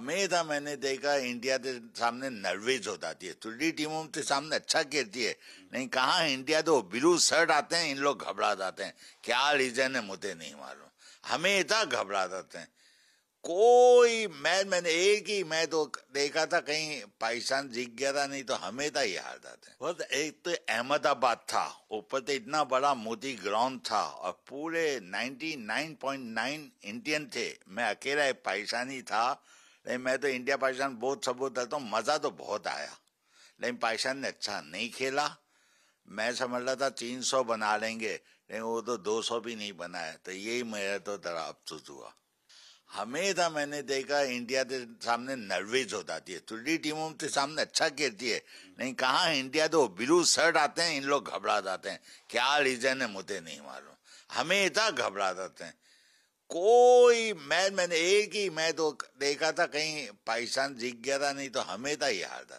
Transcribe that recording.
મેદાન મે દેખા ઇન્ડિયા દે સામે નોર્વેજ હોતા થા સુલ્લી ટીમો સે સામે અચ્છા કેરતી હે નહીં કહા ઇન્ડિયા તો બ્લુ શર્ટ આતે હે ઇન લોગ ગભરા જાતે હે ક્યા રીઝન હે મોતે નહીં મારો હમે ઇત ગભરા જાતે હે કોઈ મે મેને એકહી મે તો દેખા થા કહી પાઈસાન જીગયા થા નહીં તો હમે તા યાદ થે બસ એક તો અમદાવાદ થા ઉપર તો ઇતના બડા મોદી ગ્રાઉન્ડ થા ઓર પૂરે 99.9 ઇન્ડિયન થે મે અકેલા એ પાઈસાન હી થા लेकिन मैं तो इंडिया पाकिस्तान बहुत सबूत डालता हूँ मज़ा तो बहुत आया लेकिन पाकिस्तान ने अच्छा नहीं खेला मैं समझ रहा था तीन सौ बना लेंगे लेकिन वो तो दो सौ भी नहीं बनाया तो यही मेरा तो तरह अफसोस हुआ हमेशा मैंने देखा इंडिया के सामने नर्वेज हो जाती है दूसरी टीमों के सामने अच्छा खेलती है नहीं कहा इंडिया तो बिलू शर्ट आते हैं इन लोग घबरा जाते हैं क्या रीजन है मुझे नहीं मालूम हमेशा घबरा जाते हैं कोई मैच मैंने एक ही मैं तो देखा था कहीं पाकिस्तान जीत गया था नहीं तो हमें था ही हार था